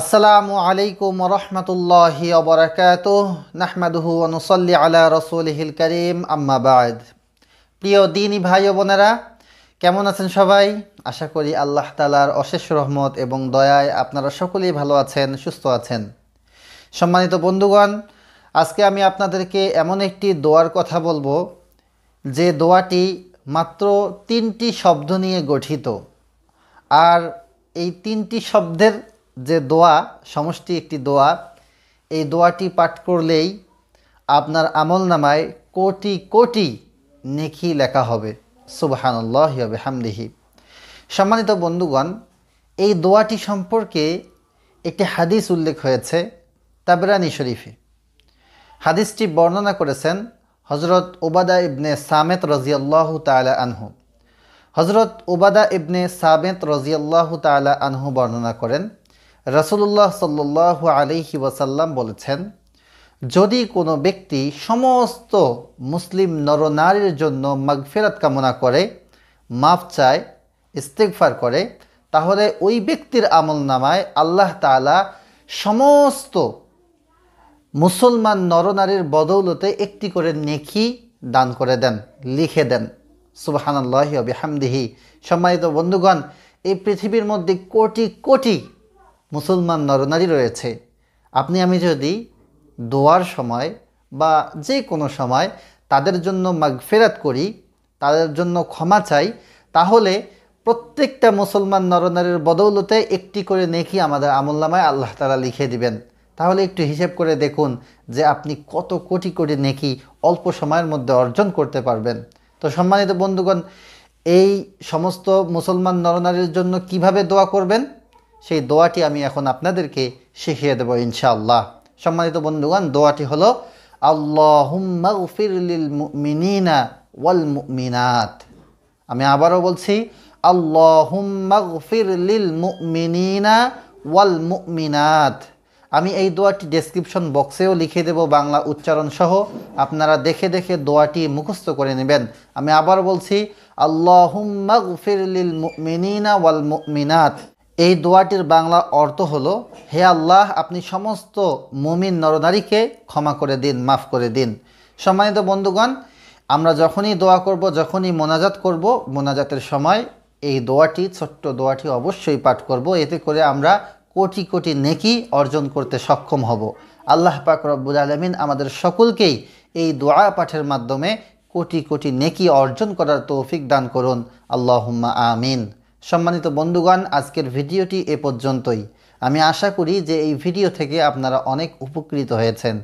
আসসালামু আলাইকুম রহমতুল্লাহি অবরাকাত নাহমাদুহু অনুসল্লি আলা রসুলহিল করিম আম্মাবাদ প্রিয় দিনী ভাই ও বোনেরা কেমন আছেন সবাই আশা করি আল্লাহ তালার অশেষ রহমত এবং দয়ায় আপনারা সকলেই ভালো আছেন সুস্থ আছেন সম্মানিত বন্ধুগণ আজকে আমি আপনাদেরকে এমন একটি দোয়ার কথা বলবো যে দোয়াটি মাত্র তিনটি শব্দ নিয়ে গঠিত আর এই তিনটি শব্দের যে দোয়া সমষ্টি একটি দোয়া এই দোয়াটি পাঠ করলেই আপনার আমল নামায় কোটি কোটি নেখি লেখা হবে সুবাহানুল্লাহ হবে হামদিহি সম্মানিত বন্ধুগণ এই দোয়াটি সম্পর্কে একটি হাদিস উল্লেখ হয়েছে তাবরানি শরীফে হাদিসটি বর্ণনা করেছেন হজরত ওবাদা ইবনে সামেত রজিয়াল্লাহ তালা আনহু হজরত ওবাদা ইবনে সামেত রজিয়াল্লাহ তালা আনহু বর্ণনা করেন রসুল্লাহ সাল্লাহ আলহি ওয়াসাল্লাম বলেছেন যদি কোনো ব্যক্তি সমস্ত মুসলিম নরনারীর জন্য মাগফেরাত কামনা করে মাফ চায় ইস্তেকফার করে তাহলে ওই ব্যক্তির আমল নামায় আল্লাহ তালা সমস্ত মুসলমান নরনারীর বদৌলতে একটি করে নেকি দান করে দেন লিখে দেন সুবাহানাল্লাহি হামদিহি সম্মানিত বন্ধুগণ এই পৃথিবীর মধ্যে কোটি কোটি মুসলমান নরনারী রয়েছে আপনি আমি যদি দোয়ার সময় বা যে কোনো সময় তাদের জন্য মাগফেরাত করি তাদের জন্য ক্ষমা চাই তাহলে প্রত্যেকটা মুসলমান নরনারীর বদৌলতে একটি করে নেকি আমাদের আমল্লামায় আল্লাহ তালা লিখে দিবেন তাহলে একটু হিসেব করে দেখুন যে আপনি কত কোটি কোটি নেকি অল্প সময়ের মধ্যে অর্জন করতে পারবেন তো সম্মানিত বন্ধুগণ এই সমস্ত মুসলমান নরনারীর জন্য কিভাবে দোয়া করবেন সেই দোয়াটি আমি এখন আপনাদেরকে শিখিয়ে দেব ইনশাআল্লাহ সম্মানিত বন্ধুগণ দোয়াটি হলো আল্লাহম্মাগফিরলিল ওয়াল আমি আবারও বলছি আল্লাহম্মাগফিরলিল ওয়াল আমি এই দোয়াটি ডেসক্রিপশন বক্সেও লিখে দেব বাংলা উচ্চারণ সহ আপনারা দেখে দেখে দোয়াটি মুখস্থ করে নেবেন আমি আবার বলছি আল্লাহম্মাগফিরলিল মিনিনা ওয়াল মুমিনাত এই দোয়াটির বাংলা অর্থ হলো হে আল্লাহ আপনি সমস্ত মুমিন নরনারীকে ক্ষমা করে দিন মাফ করে দিন সম্মানিত বন্ধুগণ আমরা যখনই দোয়া করব যখনই মোনাজাত করব মোনাজাতের সময় এই দোয়াটি ছোট্ট দোয়াটি অবশ্যই পাঠ করব এতে করে আমরা কোটি কোটি নেকি অর্জন করতে সক্ষম হব আল্লাহ পাক রব্বুল আলমিন আমাদের সকলকেই এই দোয়া পাঠের মাধ্যমে কোটি কোটি নেকি অর্জন করার তৌফিক দান করুন আল্লাহ আমিন সম্মানিত বন্ধুগণ আজকের ভিডিওটি এ পর্যন্তই আমি আশা করি যে এই ভিডিও থেকে আপনারা অনেক উপকৃত হয়েছেন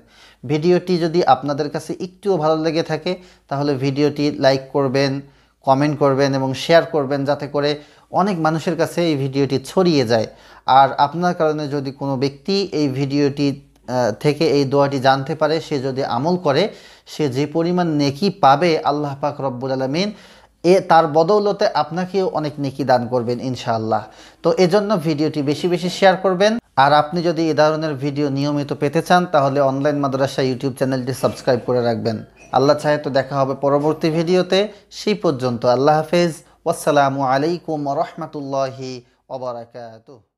ভিডিওটি যদি আপনাদের কাছে একটুও ভালো লেগে থাকে তাহলে ভিডিওটি লাইক করবেন কমেন্ট করবেন এবং শেয়ার করবেন যাতে করে অনেক মানুষের কাছে এই ভিডিওটি ছড়িয়ে যায় আর আপনার কারণে যদি কোনো ব্যক্তি এই ভিডিওটি থেকে এই দোয়াটি জানতে পারে সে যদি আমল করে সে যে পরিমাণ নেকি পাবে আল্লাহ পাক রব্বুল আলমিন এ তার বদৌলতে আপনাকেও অনেক নেকি দান করবেন ইনশাআল্লাহ তো এজন্য ভিডিওটি বেশি বেশি শেয়ার করবেন আর আপনি যদি এ ধরনের ভিডিও নিয়মিত পেতে চান তাহলে অনলাইন মাদ্রাসা ইউটিউব চ্যানেলটি সাবস্ক্রাইব করে রাখবেন আল্লাহ চাহে তো দেখা হবে পরবর্তী ভিডিওতে সেই পর্যন্ত আল্লাহ হাফেজ আসসালামু আলাইকুম রহমতুল্লাহি ওবরাকাতুহ